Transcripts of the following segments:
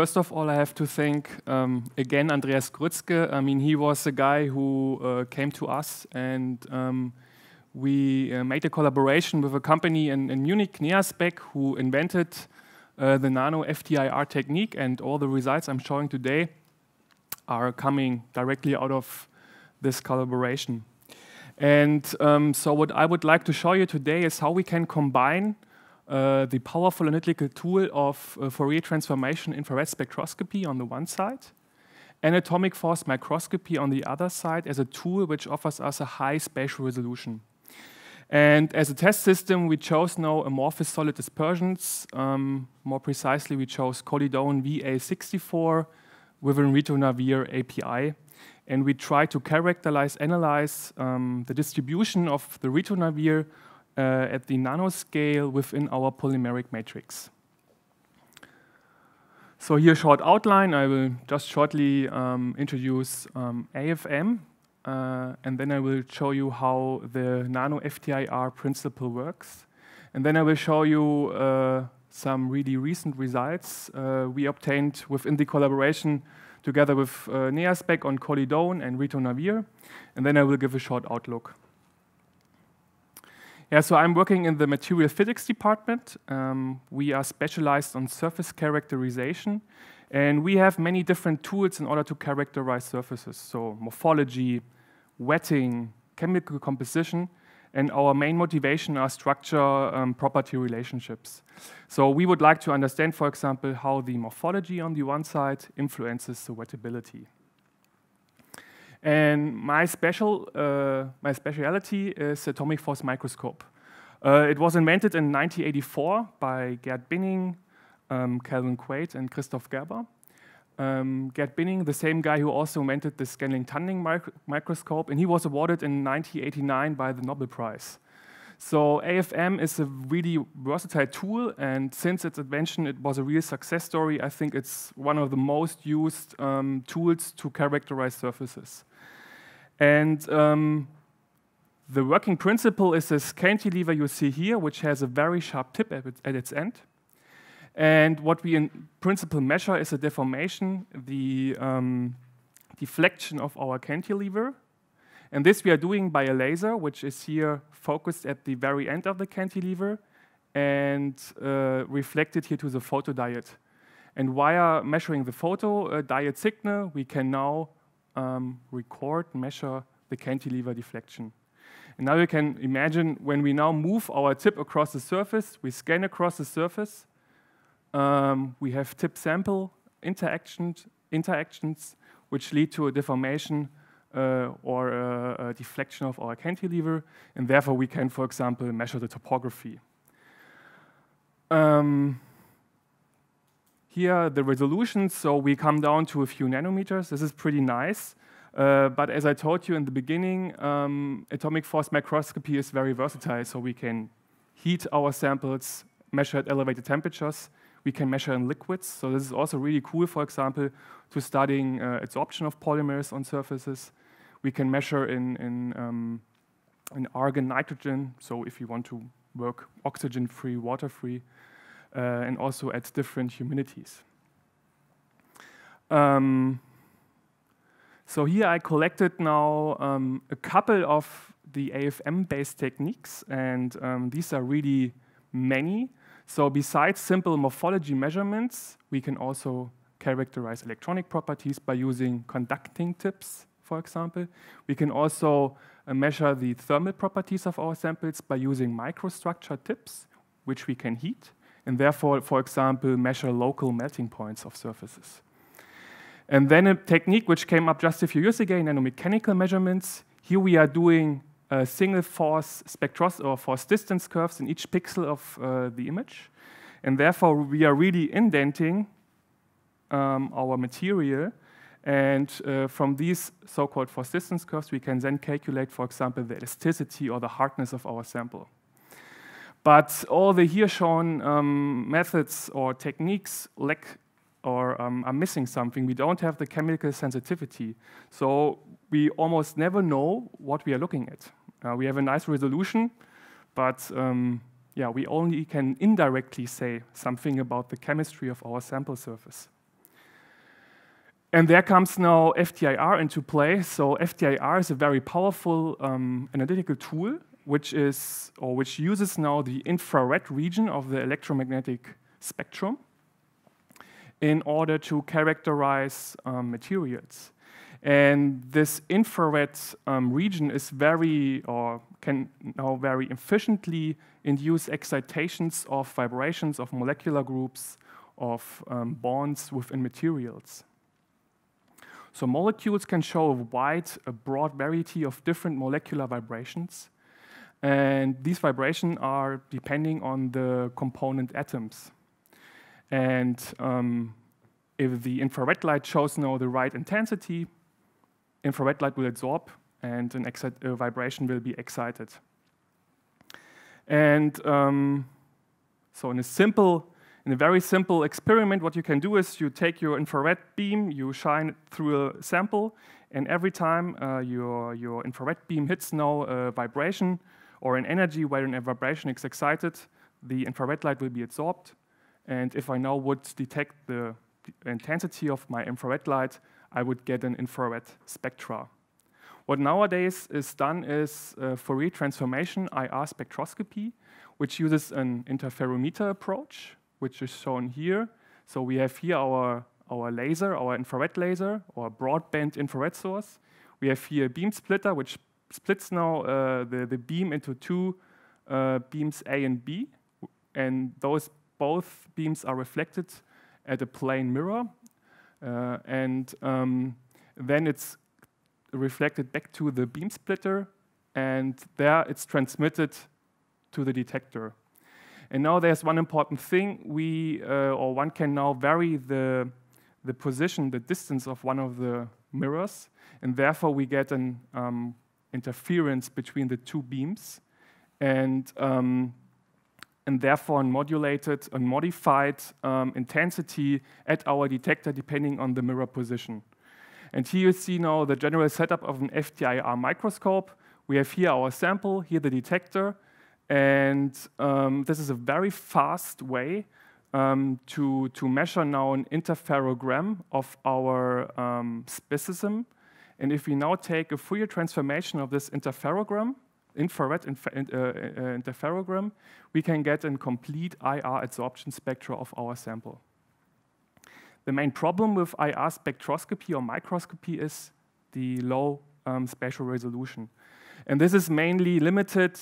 First of all, I have to thank um, again Andreas Grützke. I mean, he was the guy who uh, came to us and um, we uh, made a collaboration with a company in, in Munich, Neaspec, who invented uh, the nano FTIR technique. And all the results I'm showing today are coming directly out of this collaboration. And um, so, what I would like to show you today is how we can combine uh, the powerful analytical tool of uh, Fourier transformation infrared spectroscopy on the one side, and atomic force microscopy on the other side as a tool which offers us a high spatial resolution. And as a test system, we chose now amorphous solid dispersions. Um, more precisely, we chose Colidone VA64 with a ritonavir API. And we try to characterize, analyze um, the distribution of the ritonavir uh, at the nanoscale within our polymeric matrix. So here, short outline. I will just shortly um, introduce um, AFM, uh, and then I will show you how the nano FTIR principle works. And then I will show you uh, some really recent results uh, we obtained within the collaboration together with uh, NEASPEC on Colidone and Ritonavir. And then I will give a short outlook. Yeah, so I'm working in the material physics department. Um, we are specialized on surface characterization, and we have many different tools in order to characterize surfaces, so morphology, wetting, chemical composition, and our main motivation are structure um, property relationships. So we would like to understand, for example, how the morphology on the one side influences the wettability. And my special uh, my speciality is atomic force microscope. Uh, it was invented in 1984 by Gerd Binning, um, Calvin Quaid, and Christoph Gerber. Um, Gerd Binning, the same guy who also invented the scanning tunneling micro microscope, and he was awarded in 1989 by the Nobel Prize. So AFM is a really versatile tool, and since its invention, it was a real success story. I think it's one of the most used um, tools to characterize surfaces. And um, the working principle is this cantilever you see here, which has a very sharp tip at, at its end. And what we in principle measure is the deformation, the um, deflection of our cantilever. And this we are doing by a laser, which is here focused at the very end of the cantilever and uh, reflected here to the photodiode. And via measuring the photodiode uh, signal, we can now um, record, measure the cantilever deflection. And now you can imagine when we now move our tip across the surface, we scan across the surface, um, we have tip sample interactions, interactions which lead to a deformation uh, or a, a, deflection of our cantilever, and therefore we can, for example, measure the topography. Um, here the resolution, so we come down to a few nanometers. This is pretty nice. Uh, but as I told you in the beginning, um, atomic force microscopy is very versatile, so we can heat our samples, measure at elevated temperatures, we can measure in liquids, so this is also really cool, for example, to studying uh, adsorption of polymers on surfaces. We can measure in, in, um, in argon nitrogen, so if you want to work oxygen-free, water-free uh, and also at different humanities. Um, so here I collected now um, a couple of the AFM-based techniques, and um, these are really many. So besides simple morphology measurements, we can also characterize electronic properties by using conducting tips, for example. We can also uh, measure the thermal properties of our samples by using microstructure tips, which we can heat and therefore, for example, measure local melting points of surfaces. And then a technique which came up just a few years ago, in nanomechanical measurements. Here we are doing a single force spectros or force distance curves in each pixel of uh, the image. And therefore, we are really indenting um, our material. And uh, from these so-called force distance curves, we can then calculate, for example, the elasticity or the hardness of our sample. But all the here shown um, methods or techniques lack or um, are missing something. We don't have the chemical sensitivity. So we almost never know what we are looking at. Uh, we have a nice resolution, but um, yeah, we only can indirectly say something about the chemistry of our sample surface. And there comes now FTIR into play. So FTIR is a very powerful um, analytical tool which is or which uses now the infrared region of the electromagnetic spectrum in order to characterize um, materials. And this infrared um, region is very, or can now very efficiently induce excitations of vibrations of molecular groups of um, bonds within materials. So molecules can show a wide, a broad variety of different molecular vibrations and these vibrations are depending on the component atoms. And um, if the infrared light shows now the right intensity, infrared light will absorb and an a uh, vibration will be excited. And um, so in a simple, in a very simple experiment, what you can do is you take your infrared beam, you shine it through a sample, and every time uh, your, your infrared beam hits now a vibration, or an energy, where a vibration is excited, the infrared light will be absorbed. And if I now would detect the intensity of my infrared light, I would get an infrared spectra. What nowadays is done is uh, Fourier transformation IR spectroscopy, which uses an interferometer approach, which is shown here. So we have here our, our laser, our infrared laser, or broadband infrared source. We have here a beam splitter, which splits now uh, the, the beam into two uh, beams A and B, and those both beams are reflected at a plane mirror, uh, and um, then it's reflected back to the beam splitter, and there it's transmitted to the detector. And now there's one important thing, we, uh, or one can now vary the, the position, the distance of one of the mirrors, and therefore we get an um, interference between the two beams and, um, and therefore modulated and modified um, intensity at our detector depending on the mirror position. And here you see now the general setup of an FTIR microscope. We have here our sample, here the detector, and um, this is a very fast way um, to, to measure now an interferogram of our um, specimen and if we now take a Fourier transformation of this interferogram, infrared inf uh, uh, interferogram, we can get a complete IR adsorption spectra of our sample. The main problem with IR spectroscopy or microscopy is the low um, spatial resolution. And this is mainly limited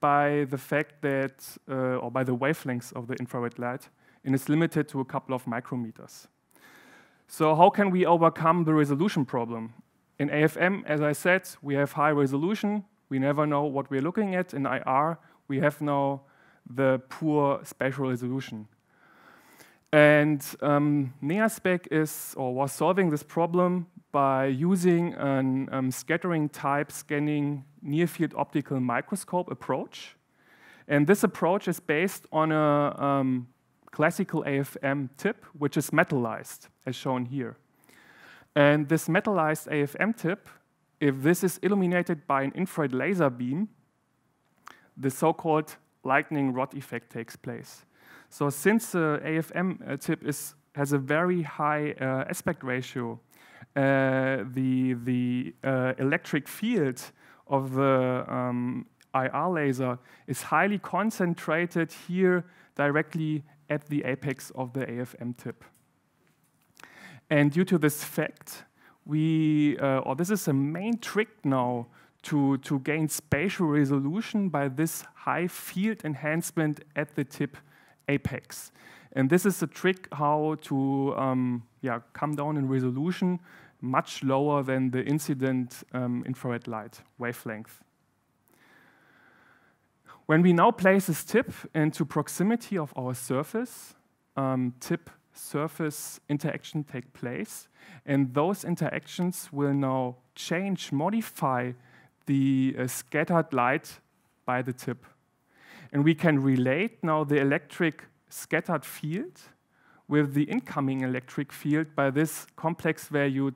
by the fact that, uh, or by the wavelengths of the infrared light, and it's limited to a couple of micrometers. So how can we overcome the resolution problem? In AFM, as I said, we have high resolution. We never know what we're looking at. In IR, we have now the poor spatial resolution. And um, NeaSpec is or was solving this problem by using a um, scattering type scanning near field optical microscope approach. And this approach is based on a um, classical AFM tip, which is metallized, as shown here. And this metallized AFM tip, if this is illuminated by an infrared laser beam, the so-called lightning rod effect takes place. So since the uh, AFM uh, tip is, has a very high uh, aspect ratio, uh, the, the uh, electric field of the um, IR laser is highly concentrated here directly at the apex of the AFM tip. And due to this fact, we, uh, or this is a main trick now to, to gain spatial resolution by this high field enhancement at the tip apex. And this is a trick how to um, yeah, come down in resolution much lower than the incident um, infrared light wavelength. When we now place this tip into proximity of our surface, um, tip surface interaction take place. And those interactions will now change, modify the uh, scattered light by the tip. And we can relate now the electric scattered field with the incoming electric field by this complex valued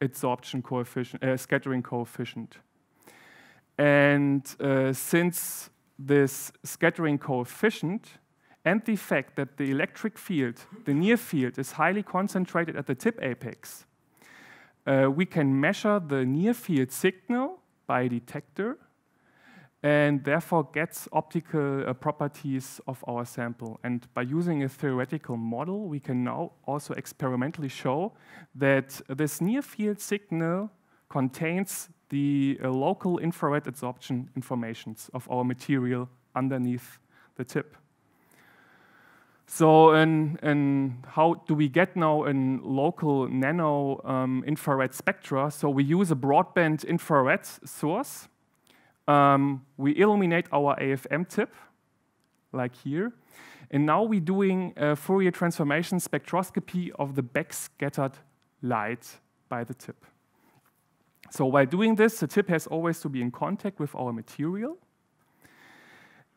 adsorption coefficient, uh, scattering coefficient. And uh, since this scattering coefficient and the fact that the electric field, the near field, is highly concentrated at the tip apex, uh, we can measure the near field signal by a detector and therefore gets optical uh, properties of our sample. And by using a theoretical model, we can now also experimentally show that this near field signal contains the uh, local infrared absorption informations of our material underneath the tip. So, and how do we get now in local nano um, infrared spectra? So we use a broadband infrared source. Um, we illuminate our AFM tip, like here. And now we're doing a Fourier transformation spectroscopy of the backscattered light by the tip. So while doing this, the tip has always to be in contact with our material.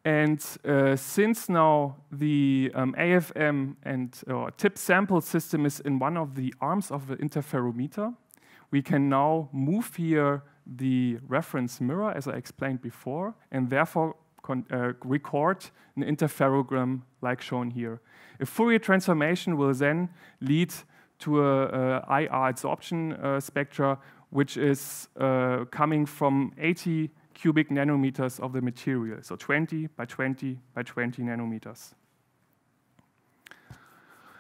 And uh, since now the um, AFM and uh, tip sample system is in one of the arms of the interferometer, we can now move here the reference mirror, as I explained before, and therefore uh, record an interferogram like shown here. A Fourier transformation will then lead to a, a uh, IR adsorption uh, spectra, which is uh, coming from 80 cubic nanometers of the material, so 20 by 20 by 20 nanometers.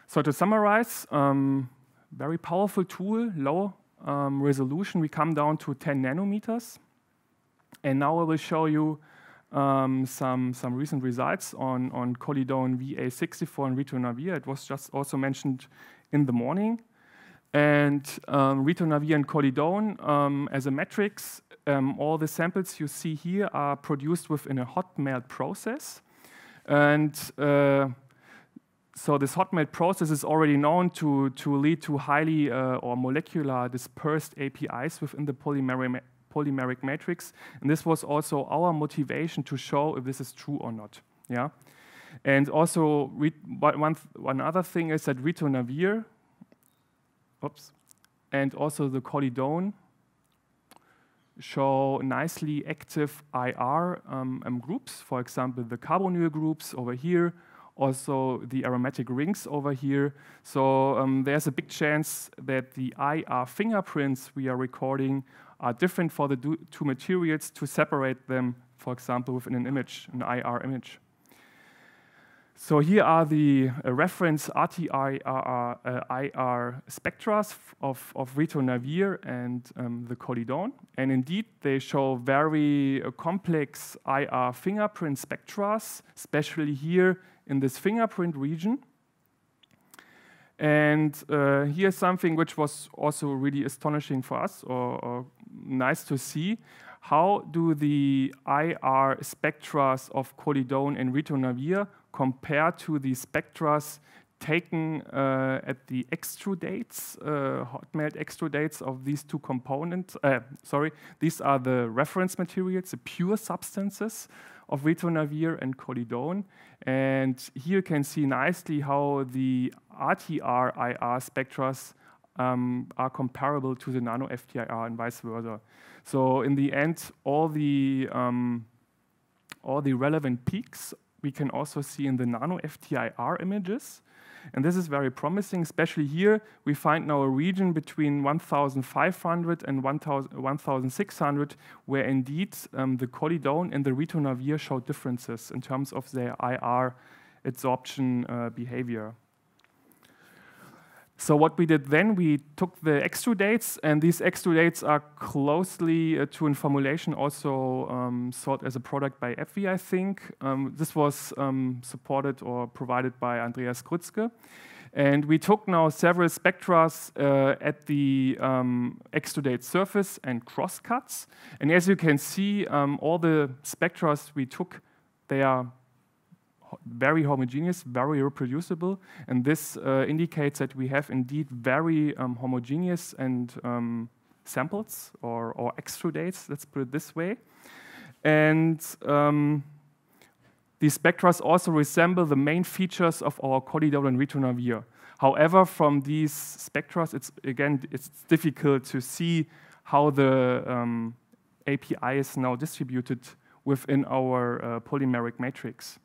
So to summarize, um, very powerful tool, low um, resolution. We come down to 10 nanometers. And now I will show you um, some, some recent results on, on Colidone VA64 and Ritonavir. It was just also mentioned in the morning. And um, Ritonavir and Colidone um, as a matrix um, all the samples you see here are produced within a hot melt process. And uh, so this hot melt process is already known to, to lead to highly uh, or molecular dispersed APIs within the polymeric, ma polymeric matrix. And this was also our motivation to show if this is true or not. Yeah. And also, one, one other thing is that Ritonavir, oops, and also the Colidone, show nicely active IR um, um, groups, for example, the carbonyl groups over here, also the aromatic rings over here. So um, there's a big chance that the IR fingerprints we are recording are different for the two materials to separate them, for example, within an image, an IR image. So here are the uh, reference RTIR uh, uh, uh, spectras of, of Ritonavir and um, the Colidon. And indeed, they show very uh, complex IR fingerprint spectras, especially here in this fingerprint region. And uh, here's something which was also really astonishing for us or, or nice to see how do the IR spectras of colidone and ritonavir compared to the spectras taken uh, at the extrudates, uh, hot melt extrudates of these two components. Uh, sorry, these are the reference materials, the pure substances of ritonavir and colidone. And here you can see nicely how the RTR-IR spectras um, are comparable to the nano-FTIR and vice versa. So in the end, all the um, all the relevant peaks we can also see in the nano FTIR images. And this is very promising, especially here. We find now a region between 1,500 and 1,600 where indeed um, the colidone and the ritonavir show differences in terms of their IR adsorption uh, behavior. So what we did then, we took the extrudates, and these extrudates are closely uh, to in formulation also um, sought as a product by EFVI, I think. Um, this was um, supported or provided by Andreas Krutzke. And we took now several spectras uh, at the um, extrudate surface and crosscuts. And as you can see, um, all the spectras we took, they are very homogeneous, very reproducible, and this uh, indicates that we have indeed very um, homogeneous and um, samples or, or extrudates, let's put it this way. And um, these spectras also resemble the main features of our Colidol and ritonavir. However, from these spectras, it's again, it's difficult to see how the um, API is now distributed within our uh, polymeric matrix.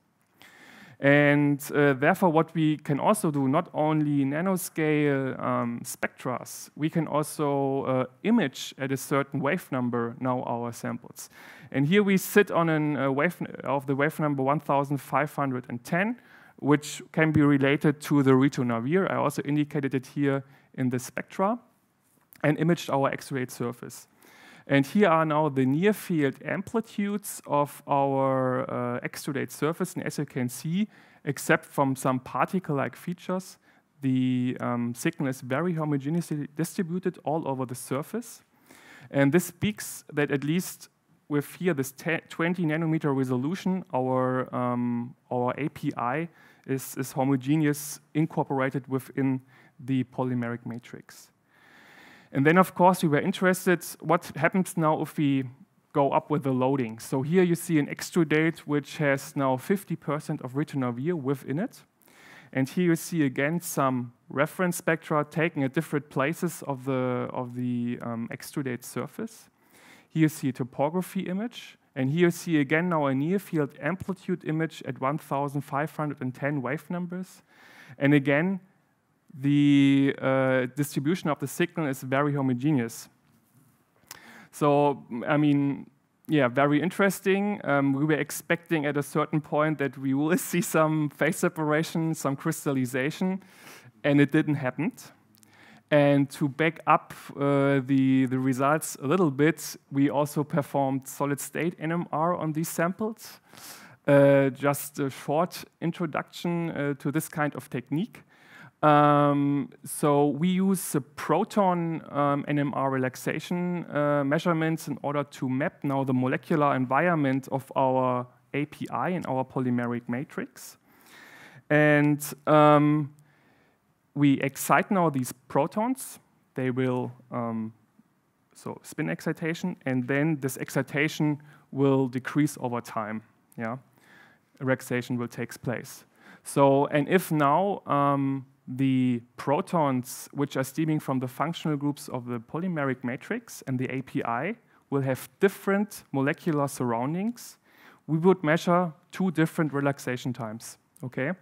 And uh, therefore, what we can also do, not only nanoscale um, spectra, we can also uh, image at a certain wave number now our samples. And here we sit on a uh, wave of the wave number 1510, which can be related to the retonavir. I also indicated it here in the spectra and imaged our X-ray surface. And here are now the near field amplitudes of our uh, extrudate surface. And as you can see, except from some particle-like features, the um, signal is very homogeneously distributed all over the surface. And this speaks that at least with here this 20 nanometer resolution, our, um, our API is, is homogeneous incorporated within the polymeric matrix. And then, of course, we were interested what happens now if we go up with the loading. So here you see an extrudate which has now 50% of ritonavir within it. And here you see again some reference spectra taken at different places of the, of the um, extrudate surface. Here you see a topography image. And here you see again now a near field amplitude image at 1,510 wave numbers. And again, the uh, distribution of the signal is very homogeneous. So, I mean, yeah, very interesting. Um, we were expecting at a certain point that we will see some phase separation, some crystallization, and it didn't happen. And to back up uh, the, the results a little bit, we also performed solid-state NMR on these samples. Uh, just a short introduction uh, to this kind of technique. Um, so we use the uh, proton um, NMR relaxation uh, measurements in order to map now the molecular environment of our API in our polymeric matrix. And um, we excite now these protons. They will, um, so spin excitation, and then this excitation will decrease over time. Yeah, relaxation will takes place. So, and if now um, the protons which are steaming from the functional groups of the polymeric matrix and the API will have different molecular surroundings. We would measure two different relaxation times, okay?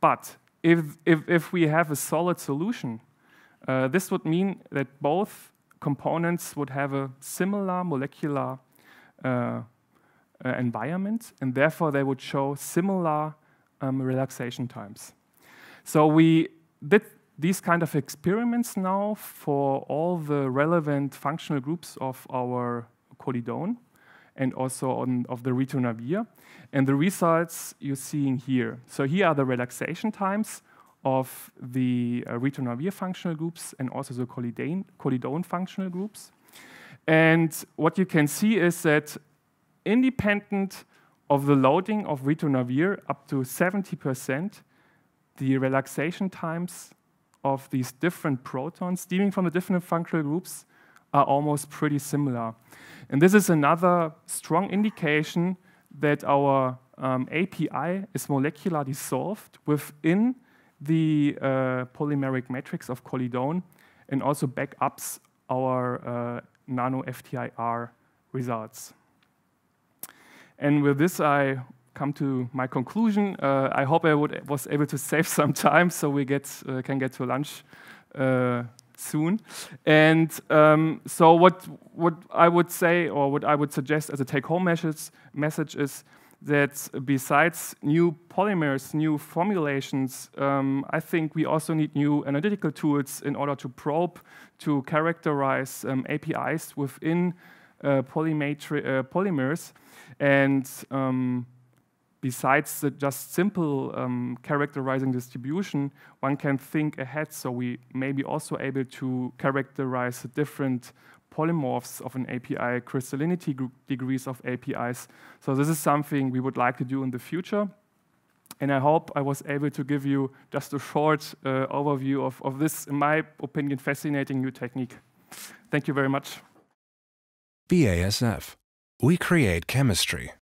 But if, if, if we have a solid solution, uh, this would mean that both components would have a similar molecular uh, uh, environment, and therefore they would show similar um, relaxation times. So we did these kind of experiments now for all the relevant functional groups of our colidone and also on, of the ritonavir. And the results you're seeing here. So here are the relaxation times of the uh, ritonavir functional groups and also the colidane, colidone functional groups. And what you can see is that independent of the loading of ritonavir up to 70 percent, the relaxation times of these different protons stemming from the different functional groups are almost pretty similar. And this is another strong indication that our um, API is molecular dissolved within the uh, polymeric matrix of colidone and also backups our uh, nano FTIR results. And with this, I come to my conclusion. Uh, I hope I would, was able to save some time so we get, uh, can get to lunch uh, soon. And um, so what, what I would say or what I would suggest as a take-home message, message is that besides new polymers, new formulations, um, I think we also need new analytical tools in order to probe, to characterize um, APIs within uh, uh, polymers. And um, besides the just simple um, characterizing distribution, one can think ahead. So we may be also able to characterize the different polymorphs of an API, crystallinity degrees of APIs. So this is something we would like to do in the future. And I hope I was able to give you just a short uh, overview of, of this, in my opinion, fascinating new technique. Thank you very much. BASF. We create chemistry.